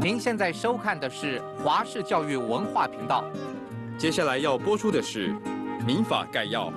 您现在收看的是华氏教育文化频道，接下来要播出的是《民法概要》。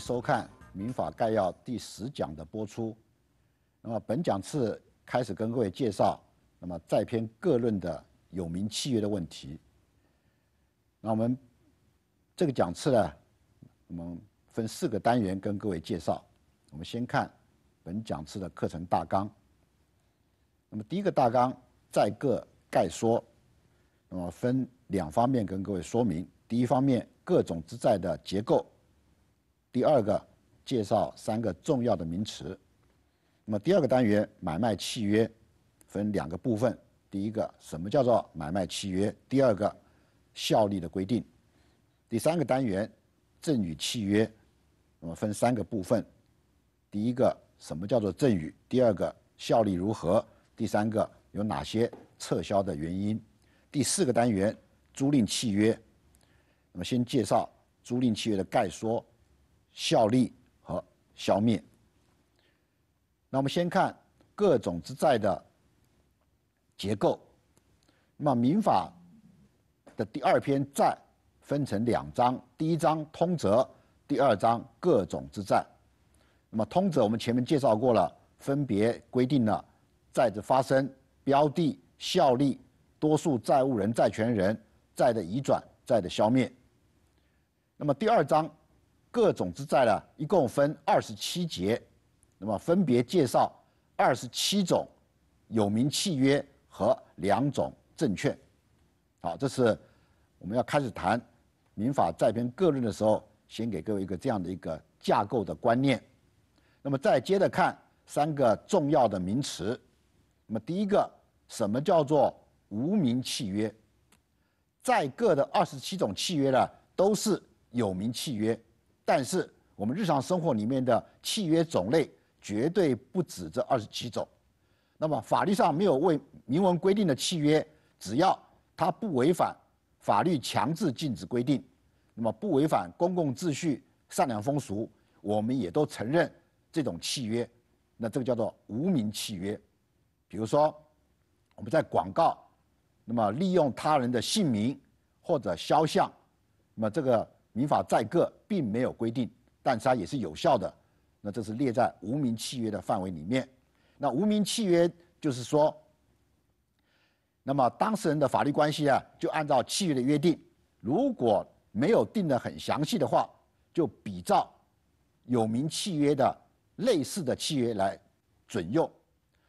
收看《民法概要》第十讲的播出。那么，本讲次开始跟各位介绍，那么在篇各论的有名契约的问题。那我们这个讲次呢，我们分四个单元跟各位介绍。我们先看本讲次的课程大纲。那么，第一个大纲在各概说，那么分两方面跟各位说明。第一方面，各种之债的结构。第二个，介绍三个重要的名词。那么第二个单元买卖契约，分两个部分：第一个，什么叫做买卖契约；第二个，效力的规定。第三个单元，赠与契约，那么分三个部分：第一个，什么叫做赠与；第二个，效力如何；第三个，有哪些撤销的原因。第四个单元，租赁契约，那么先介绍租赁契约的概说。效力和消灭。那我们先看各种之债的结构。那么民法的第二篇债分成两章，第一章通则，第二章各种之债。那么通则我们前面介绍过了，分别规定了债的发生、标的、效力、多数债务人、债权人、债的移转、债的消灭。那么第二章。各种之债呢，一共分二十七节，那么分别介绍二十七种有名契约和两种证券。好，这是我们要开始谈民法债编各论的时候，先给各位一个这样的一个架构的观念。那么再接着看三个重要的名词。那么第一个，什么叫做无名契约？在各的二十七种契约呢，都是有名契约。但是，我们日常生活里面的契约种类绝对不止这二十七种。那么，法律上没有为明文规定的契约，只要它不违反法律强制禁止规定，那么不违反公共秩序、善良风俗，我们也都承认这种契约。那这个叫做无名契约。比如说，我们在广告，那么利用他人的姓名或者肖像，那么这个。民法在个并没有规定，但它也是有效的。那这是列在无名契约的范围里面。那无名契约就是说，那么当事人的法律关系啊，就按照契约的约定。如果没有定的很详细的话，就比照有名契约的类似的契约来准用。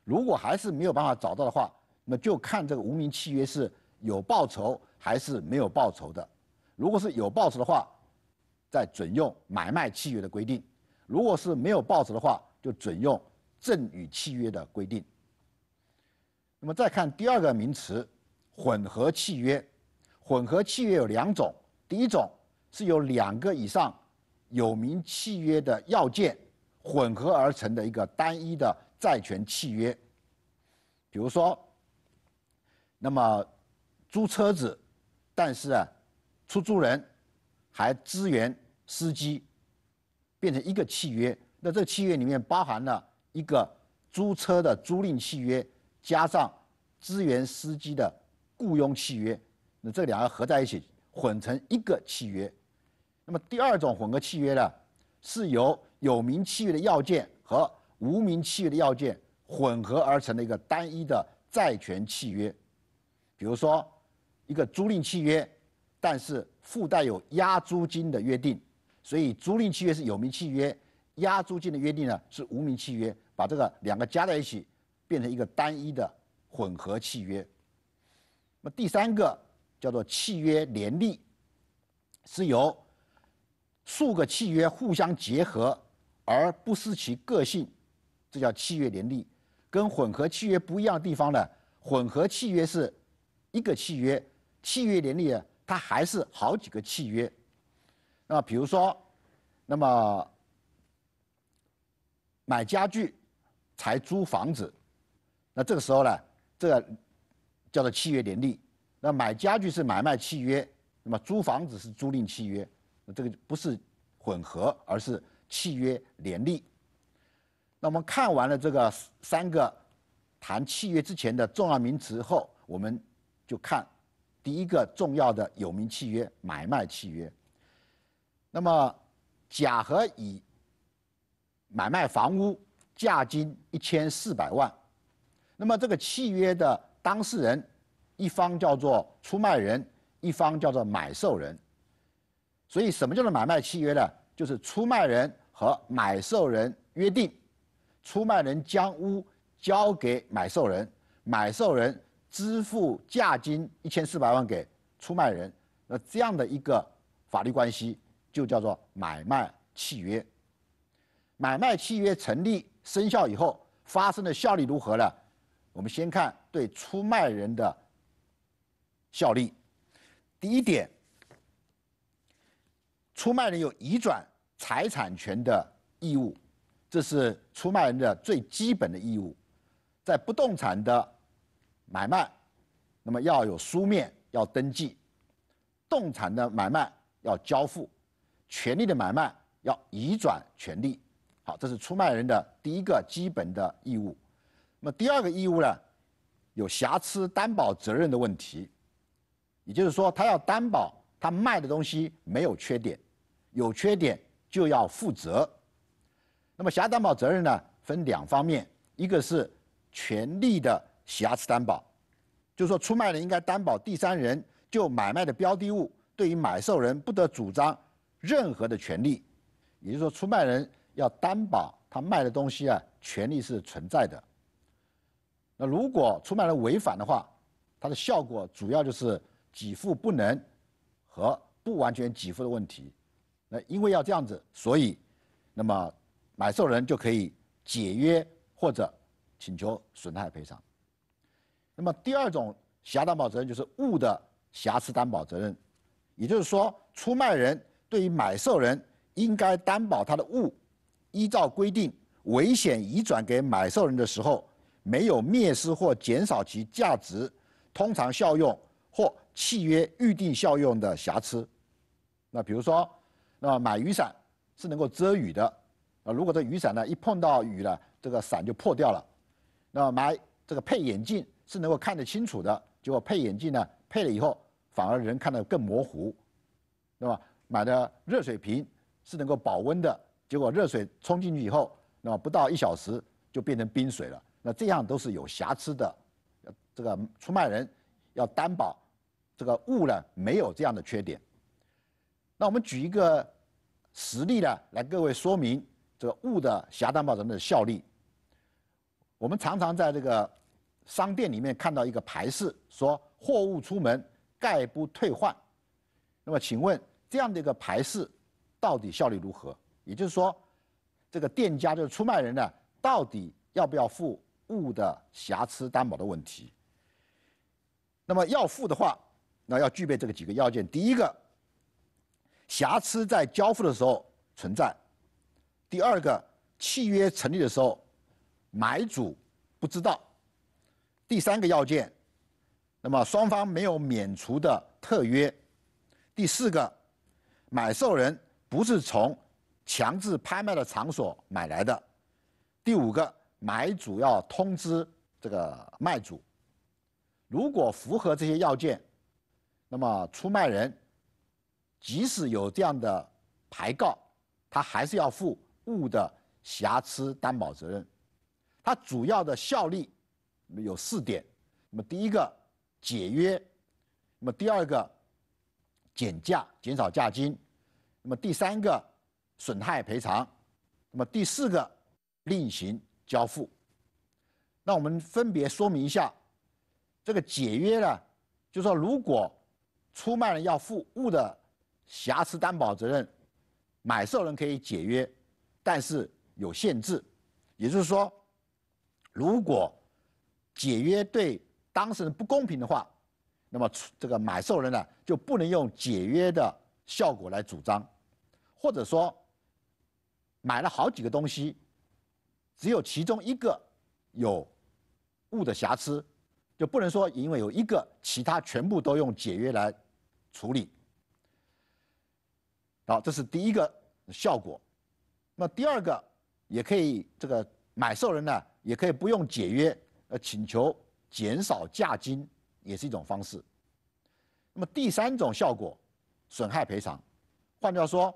如果还是没有办法找到的话，那就看这个无名契约是有报酬还是没有报酬的。如果是有报纸的话，再准用买卖契约的规定；如果是没有报纸的话，就准用赠与契约的规定。那么再看第二个名词——混合契约。混合契约有两种：第一种是由两个以上有名契约的要件混合而成的一个单一的债权契约，比如说，那么租车子，但是啊。出租人还支援司机，变成一个契约。那这契约里面包含了一个租车的租赁契约，加上支援司机的雇佣契约。那这两个合在一起，混成一个契约。那么第二种混合契约呢，是由有名契约的要件和无名契约的要件混合而成的一个单一的债权契约。比如说，一个租赁契约。但是附带有押租金的约定，所以租赁契约是有名契约，押租金的约定呢是无名契约，把这个两个加在一起，变成一个单一的混合契约。那么第三个叫做契约联立，是由数个契约互相结合而不失其个性，这叫契约联立。跟混合契约不一样的地方呢，混合契约是一个契约，契约联立啊。它还是好几个契约，那比如说，那么买家具，才租房子，那这个时候呢，这个叫做契约联立。那买家具是买卖契约，那么租房子是租赁契约，那这个不是混合，而是契约联立。那我们看完了这个三个谈契约之前的重要名词后，我们就看。第一个重要的有名契约——买卖契约。那么，甲和乙买卖房屋，价金一千四百万。那么，这个契约的当事人一方叫做出卖人，一方叫做买受人。所以，什么叫做买卖契约呢？就是出卖人和买受人约定，出卖人将屋交给买受人，买受人。支付价金一千四百万给出卖人，那这样的一个法律关系就叫做买卖契约。买卖契约成立生效以后发生的效力如何呢？我们先看对出卖人的效力。第一点，出卖人有移转财产权的义务，这是出卖人的最基本的义务，在不动产的。买卖，那么要有书面，要登记；动产的买卖要交付，权利的买卖要移转权利。好，这是出卖人的第一个基本的义务。那么第二个义务呢，有瑕疵担保责任的问题，也就是说，他要担保他卖的东西没有缺点，有缺点就要负责。那么瑕担保责任呢，分两方面，一个是权利的。瑕疵担保，就说出卖人应该担保第三人就买卖的标的物，对于买受人不得主张任何的权利，也就是说，出卖人要担保他卖的东西啊，权利是存在的。那如果出卖人违反的话，它的效果主要就是给付不能和不完全给付的问题。那因为要这样子，所以，那么买受人就可以解约或者请求损害赔偿。那么第二种瑕担保责任就是物的瑕疵担保责任，也就是说，出卖人对于买受人应该担保他的物，依照规定，危险移转给买受人的时候，没有灭失或减少其价值、通常效用或契约预定效用的瑕疵。那比如说，那么买雨伞是能够遮雨的，啊，如果这雨伞呢一碰到雨了，这个伞就破掉了。那买这个配眼镜。是能够看得清楚的，结果配眼镜呢，配了以后反而人看得更模糊，那么买的热水瓶是能够保温的，结果热水冲进去以后，那么不到一小时就变成冰水了，那这样都是有瑕疵的。这个出卖人要担保这个物呢没有这样的缺点。那我们举一个实例呢，来各位说明这个物的瑕担保人的效力。我们常常在这个。商店里面看到一个牌示，说货物出门概不退换。那么，请问这样的一个牌示到底效率如何？也就是说，这个店家就是出卖人呢，到底要不要付物的瑕疵担保的问题？那么要付的话，那要具备这个几个要件：第一个，瑕疵在交付的时候存在；第二个，契约成立的时候买主不知道。第三个要件，那么双方没有免除的特约；第四个，买受人不是从强制拍卖的场所买来的；第五个，买主要通知这个卖主。如果符合这些要件，那么出卖人即使有这样的牌告，他还是要负物的瑕疵担保责任。它主要的效力。有四点，那么第一个解约，那么第二个减价，减少价金，那么第三个损害赔偿，那么第四个另行交付。那我们分别说明一下，这个解约呢，就说如果出卖人要负物的瑕疵担保责任，买受人可以解约，但是有限制，也就是说，如果解约对当事人不公平的话，那么这个买受人呢就不能用解约的效果来主张，或者说买了好几个东西，只有其中一个有物的瑕疵，就不能说因为有一个，其他全部都用解约来处理。好，这是第一个效果。那第二个也可以，这个买受人呢也可以不用解约。呃，请求减少价金也是一种方式。那么第三种效果，损害赔偿，换句话说，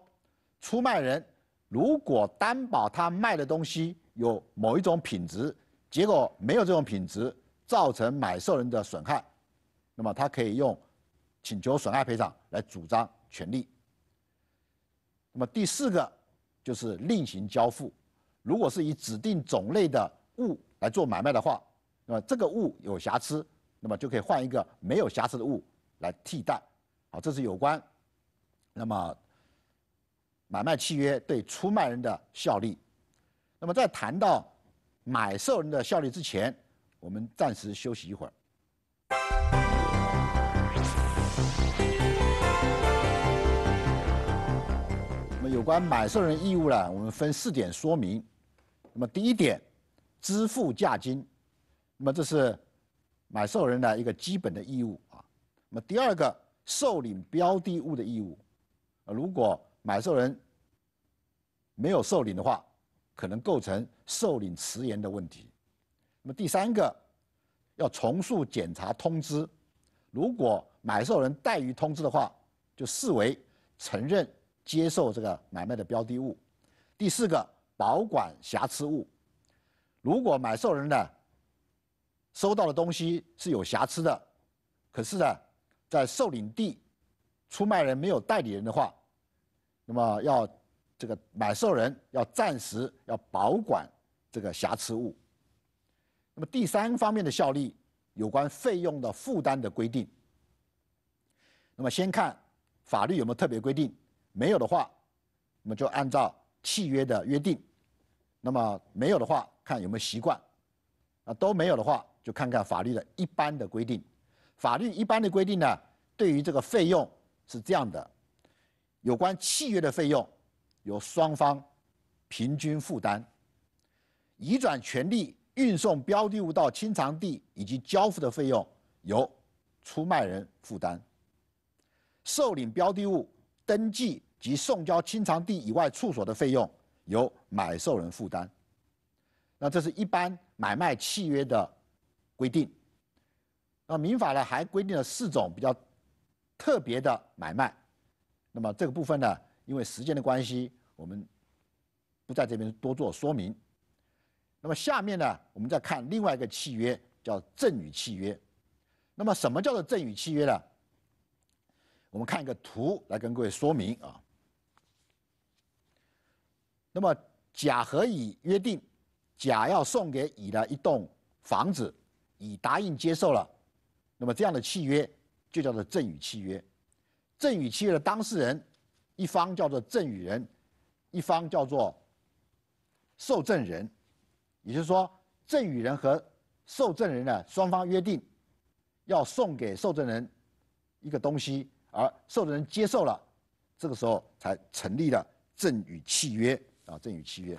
出卖人如果担保他卖的东西有某一种品质，结果没有这种品质，造成买受人的损害，那么他可以用请求损害赔偿来主张权利。那么第四个就是另行交付，如果是以指定种类的物来做买卖的话。那么这个物有瑕疵，那么就可以换一个没有瑕疵的物来替代。好，这是有关那么买卖契约对出卖人的效力。那么在谈到买受人的效力之前，我们暂时休息一会儿。那么有关买受人义务呢，我们分四点说明。那么第一点，支付价金。那么这是买受人的一个基本的义务啊。那么第二个，受领标的物的义务，如果买受人没有受领的话，可能构成受领迟延的问题。那么第三个，要重塑检查通知，如果买受人怠于通知的话，就视为承认接受这个买卖的标的物。第四个，保管瑕疵物，如果买受人呢？收到的东西是有瑕疵的，可是呢，在受领地，出卖人没有代理人的话，那么要这个买受人要暂时要保管这个瑕疵物。那么第三方面的效力有关费用的负担的规定，那么先看法律有没有特别规定，没有的话，那么就按照契约的约定，那么没有的话，看有没有习惯，啊都没有的话。就看看法律的一般的规定，法律一般的规定呢，对于这个费用是这样的：有关契约的费用由双方平均负担；移转权利、运送标的物到清偿地以及交付的费用由出卖人负担；受领标的物、登记及送交清偿地以外处所的费用由买受人负担。那这是一般买卖契约的。规定，那民法呢还规定了四种比较特别的买卖，那么这个部分呢，因为时间的关系，我们不在这边多做说明。那么下面呢，我们再看另外一个契约，叫赠与契约。那么什么叫做赠与契约呢？我们看一个图来跟各位说明啊。那么甲和乙约定，甲要送给乙的一栋房子。已答应接受了，那么这样的契约就叫做赠与契约。赠与契约的当事人一方叫做赠与人，一方叫做受赠人。也就是说，赠与人和受赠人呢双方约定要送给受赠人一个东西，而受赠人接受了，这个时候才成立了赠与契约啊赠与契约。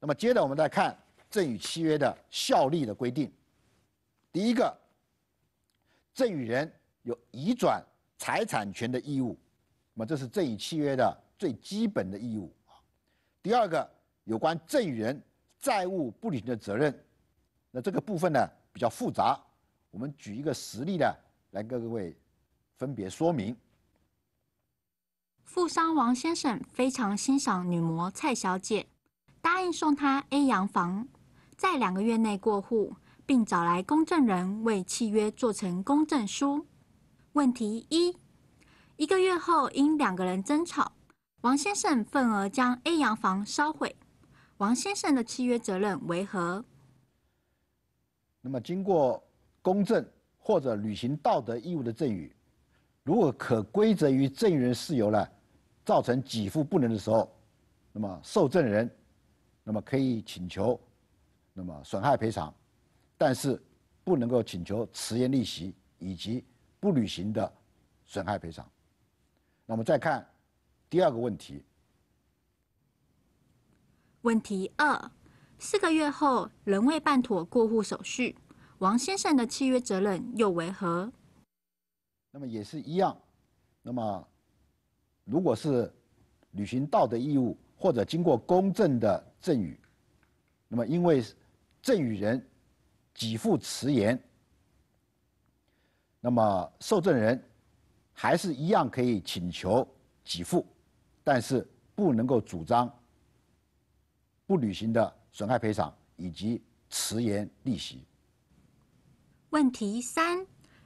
那么接着我们再看。赠与契约的效力的规定，第一个，赠与人有移转财产权的义务，那么这是赠与契约的最基本的义务啊。第二个，有关赠与人债务不履行的责任，那这个部分呢比较复杂，我们举一个实例呢来跟各位分别说明。富商王先生非常欣赏女模蔡小姐，答应送她 A 洋房。在两个月内过户，并找来公证人为契约做成公证书。问题一：一个月后，因两个人争吵，王先生愤而将 A 洋房烧毁。王先生的契约责任为何？那么，经过公证或者履行道德义务的赠与，如果可归责于赠与人事由呢，造成给付不能的时候，那么受赠人那么可以请求。那么损害赔偿，但是不能够请求迟延利息以及不履行的损害赔偿。那么再看第二个问题。问题二：四个月后仍未办妥过户手续，王先生的契约责任又为何？那么也是一样。那么如果是履行道德义务或者经过公证的赠与，那么因为。赠与人给付迟延，那么受赠人还是一样可以请求给付，但是不能够主张不履行的损害赔偿以及迟延利息。问题三：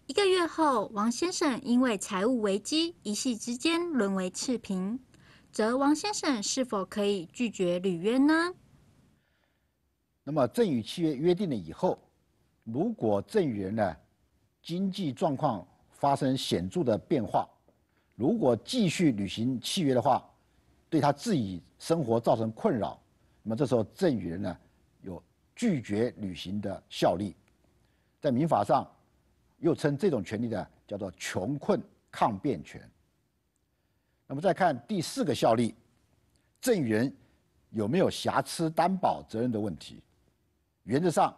一个月后，王先生因为财务危机一夕之间沦为赤贫，则王先生是否可以拒绝履约呢？那么赠与契约约定了以后，如果赠与人呢经济状况发生显著的变化，如果继续履行契约的话，对他自己生活造成困扰，那么这时候赠与人呢有拒绝履行的效力，在民法上又称这种权利的叫做穷困抗辩权。那么再看第四个效力，赠与人有没有瑕疵担保责任的问题？原则上，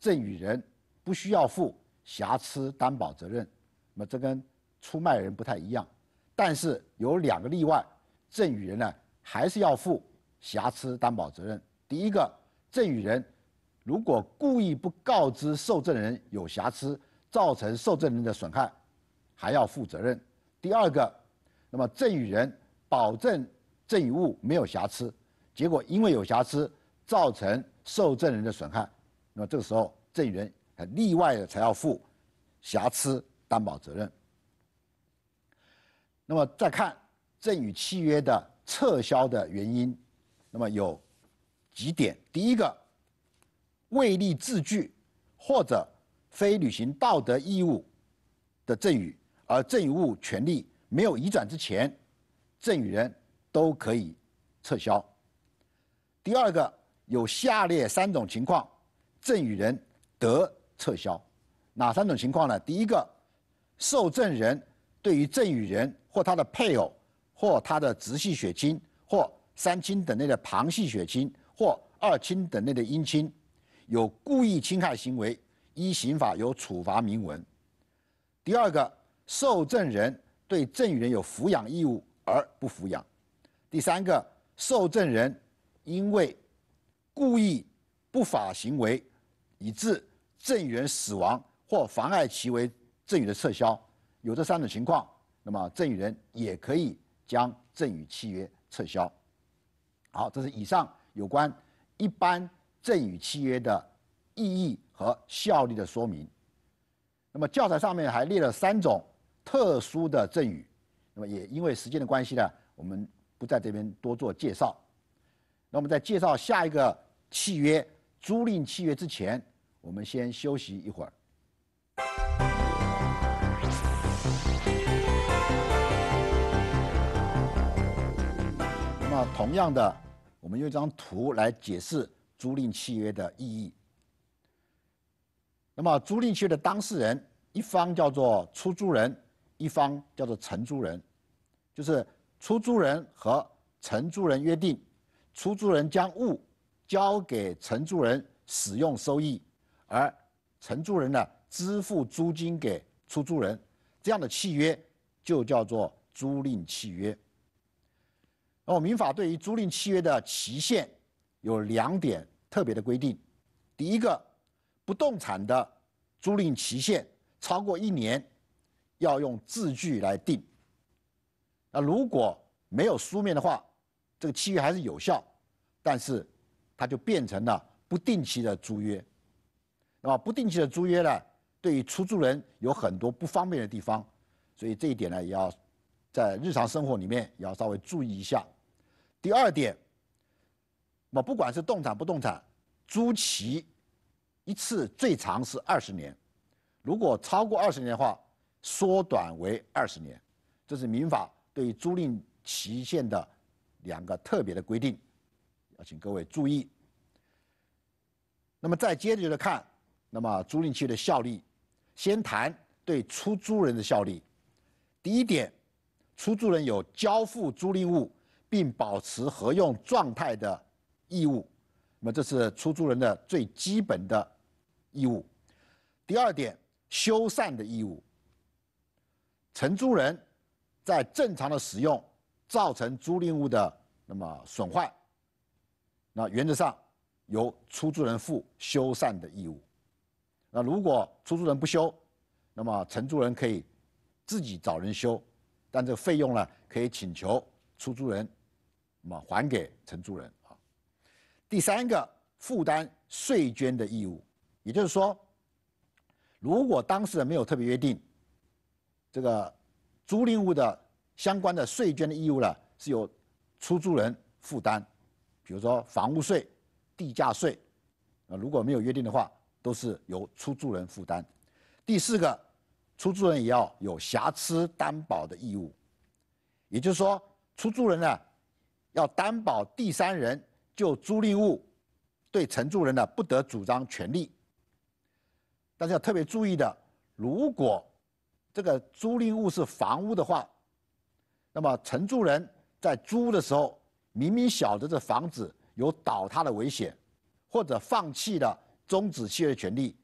赠与人不需要负瑕疵担保责任，那么这跟出卖人不太一样。但是有两个例外，赠与人呢还是要负瑕疵担保责任。第一个，赠与人如果故意不告知受赠人有瑕疵，造成受赠人的损害，还要负责任。第二个，那么赠与人保证赠与物没有瑕疵，结果因为有瑕疵。造成受赠人的损害，那么这个时候赠与人还例外的才要负瑕疵担保责任。那么再看赠与契约的撤销的原因，那么有几点：第一个，未立字据或者非履行道德义务的赠与，而赠与物权利没有移转之前，赠与人都可以撤销。第二个。有下列三种情况，赠与人得撤销。哪三种情况呢？第一个，受赠人对于赠与人或他的配偶或他的直系血亲或三亲等内的旁系血亲或二亲等内的姻亲，有故意侵害行为，依刑法有处罚明文。第二个，受赠人对赠与人有抚养义务而不抚养。第三个，受赠人因为故意不法行为，以致赠与人死亡或妨碍其为赠与的撤销，有这三种情况，那么赠与人也可以将赠与契约撤销。好，这是以上有关一般赠与契约的意义和效力的说明。那么教材上面还列了三种特殊的赠与，那么也因为时间的关系呢，我们不在这边多做介绍。那我们在介绍下一个契约租赁契约之前，我们先休息一会儿。那么，同样的，我们用一张图来解释租赁契约的意义。那么，租赁契约的当事人一方叫做出租人，一方叫做承租人，就是出租人和承租人约定。出租人将物交给承租人使用收益，而承租人呢支付租金给出租人，这样的契约就叫做租赁契约。那民法对于租赁契约的期限有两点特别的规定，第一个，不动产的租赁期限超过一年，要用字据来定。那如果没有书面的话，这个契约还是有效，但是它就变成了不定期的租约，那么不定期的租约呢，对于出租人有很多不方便的地方，所以这一点呢也要在日常生活里面也要稍微注意一下。第二点，那么不管是动产不动产，租期一次最长是二十年，如果超过二十年的话，缩短为二十年，这是民法对租赁期限的。两个特别的规定，要请各位注意。那么再接着来看，那么租赁期的效力，先谈对出租人的效力。第一点，出租人有交付租赁物并保持合用状态的义务，那么这是出租人的最基本的义务。第二点，修缮的义务。承租人在正常的使用。造成租赁物的那么损坏，那原则上由出租人负修缮的义务。那如果出租人不修，那么承租人可以自己找人修，但这费用呢可以请求出租人那么还给承租人啊。第三个，负担税捐的义务，也就是说，如果当事人没有特别约定，这个租赁物的。相关的税捐的义务呢，是由出租人负担，比如说房屋税、地价税，啊，如果没有约定的话，都是由出租人负担。第四个，出租人也要有瑕疵担保的义务，也就是说，出租人呢，要担保第三人就租赁物对承租人呢不得主张权利。大家要特别注意的，如果这个租赁物是房屋的话。那么承租人在租的时候，明明晓得这房子有倒塌的危险，或者放弃了终止契约权利，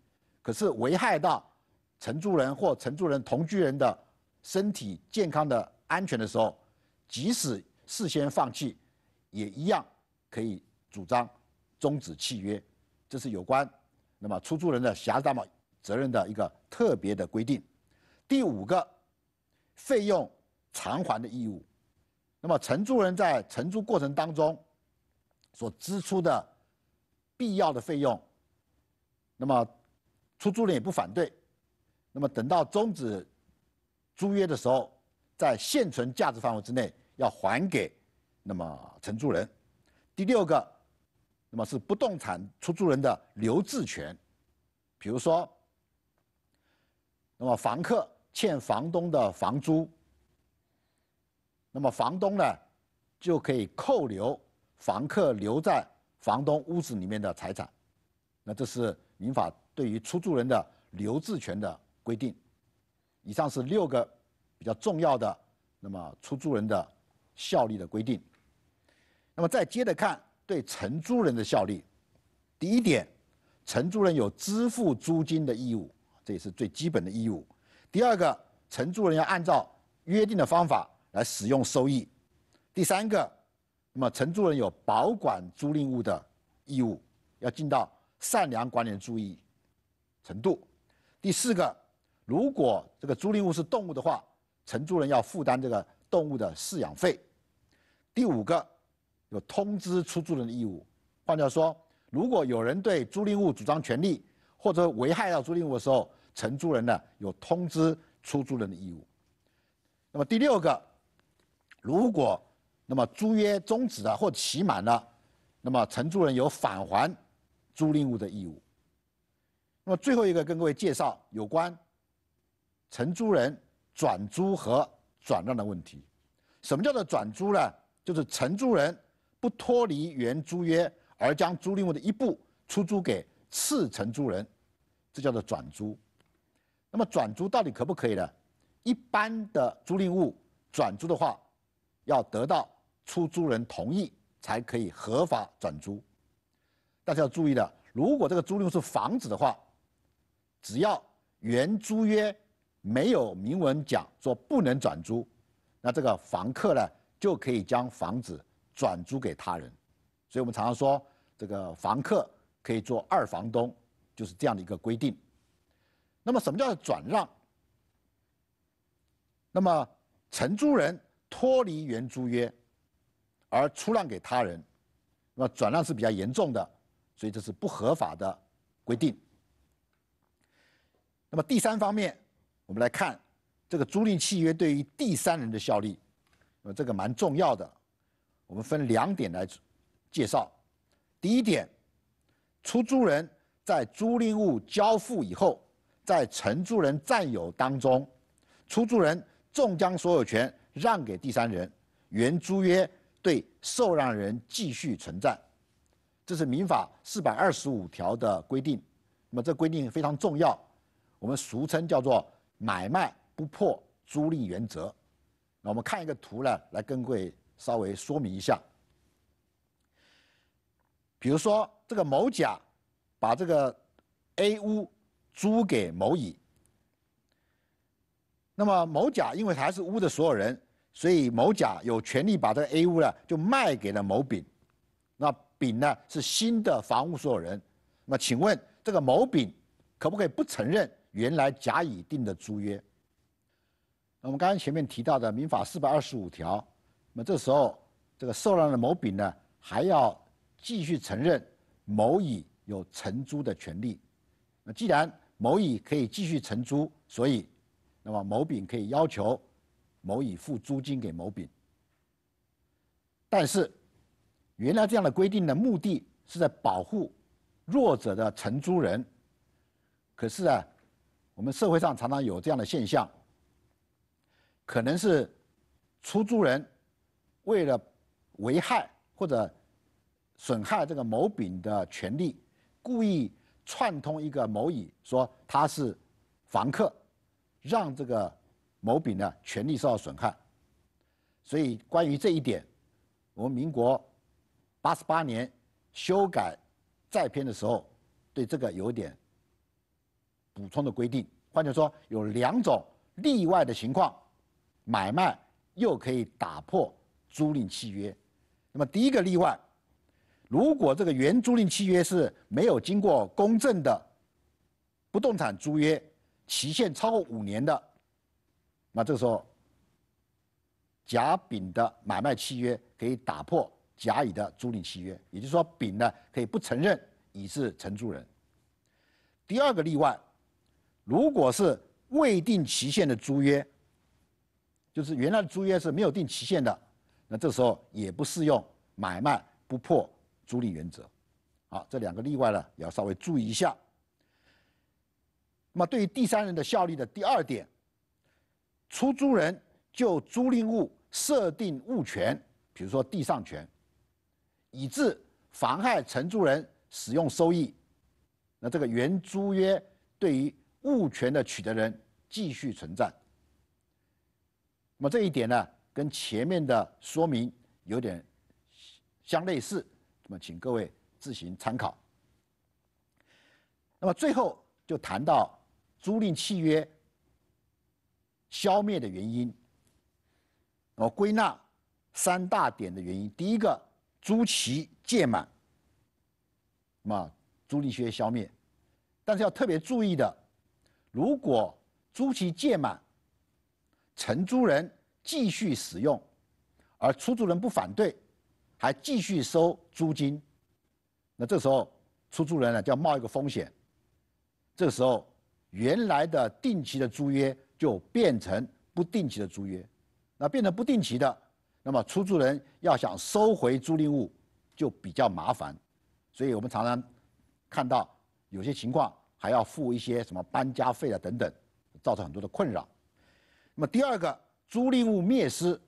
可是危害到承租人或承租人同居人的身体健康的安全的时候，即使事先放弃，也一样可以主张终止契约。这是有关那么出租人的狭保责任的一个特别的规定。第五个费用。偿还的义务，那么承租人在承租过程当中所支出的必要的费用，那么出租人也不反对，那么等到终止租约的时候，在现存价值范围之内要还给那么承租人。第六个，那么是不动产出租人的留置权，比如说，那么房客欠房东的房租。那么房东呢，就可以扣留房客留在房东屋子里面的财产。那这是民法对于出租人的留置权的规定。以上是六个比较重要的那么出租人的效力的规定。那么再接着看对承租人的效力。第一点，承租人有支付租金的义务，这也是最基本的义务。第二个，承租人要按照约定的方法。来使用收益。第三个，那么承租人有保管租赁物的义务，要尽到善良管理的注意程度。第四个，如果这个租赁物是动物的话，承租人要负担这个动物的饲养费。第五个，有通知出租人的义务。换掉说，如果有人对租赁物主张权利或者危害到租赁物的时候，承租人呢有通知出租人的义务。那么第六个。如果那么租约终止了或者期满了，那么承租人有返还租赁物的义务。那么最后一个跟各位介绍有关承租人转租和转让的问题。什么叫做转租呢？就是承租人不脱离原租约，而将租赁物的一步出租给次承租人，这叫做转租。那么转租到底可不可以呢？一般的租赁物转租的话，要得到出租人同意才可以合法转租，但是要注意的，如果这个租赁是房子的话，只要原租约没有明文讲说不能转租，那这个房客呢就可以将房子转租给他人。所以我们常常说，这个房客可以做二房东，就是这样的一个规定。那么什么叫转让？那么承租人。脱离原租约而出让给他人，那么转让是比较严重的，所以这是不合法的规定。那么第三方面，我们来看这个租赁契约对于第三人的效力，那么这个蛮重要的。我们分两点来介绍。第一点，出租人在租赁物交付以后，在承租人占有当中，出租人重将所有权。让给第三人，原租约对受让人继续存在，这是民法四百二十五条的规定。那么这规定非常重要，我们俗称叫做“买卖不破租赁”原则。那我们看一个图呢，来跟各位稍微说明一下。比如说，这个某甲把这个 A 屋租给某乙，那么某甲因为还是屋的所有人。所以，某甲有权利把这个 A 屋呢，就卖给了某丙。那丙呢，是新的房屋所有人。那请问，这个某丙可不可以不承认原来甲乙定的租约？那我们刚刚前面提到的《民法》四百二十五条，那么这时候这个受让的某丙呢，还要继续承认某乙有承租的权利。那既然某乙可以继续承租，所以，那么某丙可以要求。某乙付租金给某丙，但是原来这样的规定的目的是在保护弱者的承租人，可是啊，我们社会上常常有这样的现象，可能是出租人为了危害或者损害这个某丙的权利，故意串通一个某乙说他是房客，让这个。某丙呢，权利受到损害，所以关于这一点，我们民国八十八年修改再编的时候，对这个有点补充的规定。换句话说，有两种例外的情况，买卖又可以打破租赁契约。那么第一个例外，如果这个原租赁契约是没有经过公证的不动产租约，期限超过五年的。那这个时候，甲、丙的买卖契约可以打破甲、乙的租赁契约，也就是说，丙呢可以不承认乙是承租人。第二个例外，如果是未定期限的租约，就是原来的租约是没有定期限的，那这时候也不适用买卖不破租赁原则。好，这两个例外呢要稍微注意一下。那么，对于第三人的效力的第二点。出租人就租赁物设定物权，比如说地上权，以致妨害承租人使用收益，那这个原租约对于物权的取得人继续存在。那么这一点呢，跟前面的说明有点相类似，那么请各位自行参考。那么最后就谈到租赁契约。消灭的原因，我归纳三大点的原因。第一个，租期届满，嘛，租赁约消灭。但是要特别注意的，如果租期届满，承租人继续使用，而出租人不反对，还继续收租金，那这时候出租人呢，就要冒一个风险。这时候，原来的定期的租约。就变成不定期的租约，那变成不定期的，那么出租人要想收回租赁物就比较麻烦，所以我们常常看到有些情况还要付一些什么搬家费啊等等，造成很多的困扰。那么第二个，租赁物灭失，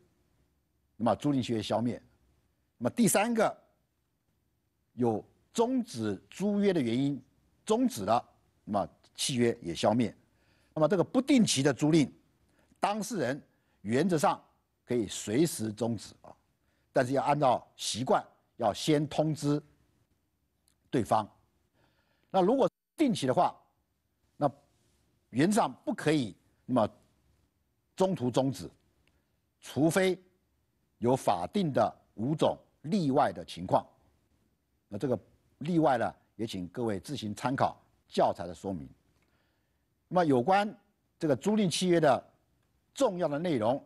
那么租赁契约消灭。那么第三个，有终止租约的原因终止了，那么契约也消灭。那么这个不定期的租赁，当事人原则上可以随时终止啊，但是要按照习惯要先通知对方。那如果定期的话，那原则上不可以那么中途终止，除非有法定的五种例外的情况。那这个例外呢，也请各位自行参考教材的说明。那么有关这个租赁契约的重要的内容，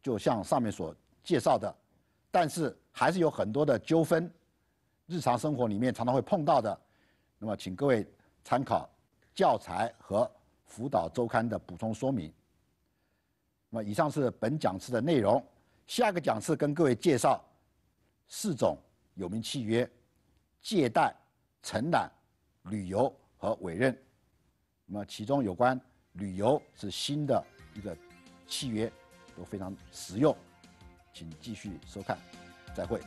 就像上面所介绍的，但是还是有很多的纠纷，日常生活里面常常会碰到的。那么请各位参考教材和辅导周刊的补充说明。那么以上是本讲次的内容，下个讲次跟各位介绍四种有名契约：借贷、承揽、旅游和委任。那么，其中有关旅游是新的一个契约，都非常实用，请继续收看，再会。